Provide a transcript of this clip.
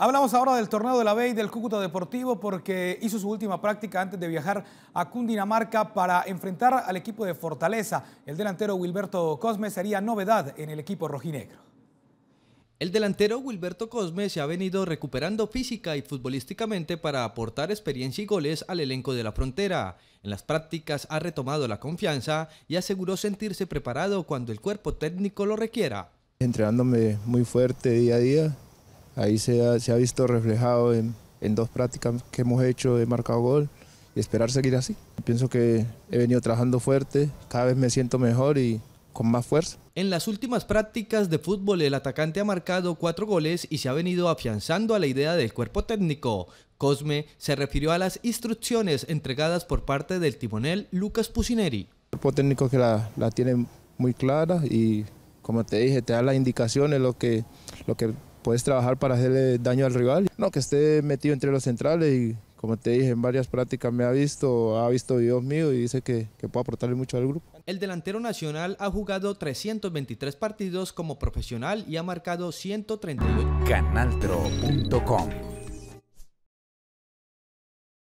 Hablamos ahora del torneo de la Bay del Cúcuta Deportivo porque hizo su última práctica antes de viajar a Cundinamarca para enfrentar al equipo de Fortaleza. El delantero Wilberto Cosme sería novedad en el equipo rojinegro. El delantero Wilberto Cosme se ha venido recuperando física y futbolísticamente para aportar experiencia y goles al elenco de la frontera. En las prácticas ha retomado la confianza y aseguró sentirse preparado cuando el cuerpo técnico lo requiera. Entrenándome muy fuerte día a día, Ahí se ha, visto reflejado en, dos prácticas que hemos hecho, he marcado gol y esperar seguir así. Pienso que he venido trabajando fuerte, cada vez me siento mejor y con más fuerza. En las últimas prácticas de fútbol el atacante ha marcado cuatro goles y se ha venido afianzando a la idea del cuerpo técnico. Cosme se refirió a las instrucciones entregadas por parte del timonel Lucas Pusineri. El cuerpo técnico que la, la tiene muy clara y como te dije, te da las indicaciones, lo que, lo que puedes trabajar para hacerle daño al rival. No, que esté metido entre los centrales y como te dije, en varias prácticas me ha visto, ha visto Dios mío y dice que, que puede aportarle mucho al grupo. El delantero nacional ha jugado 323 partidos como profesional y ha marcado 138. Canaltro.com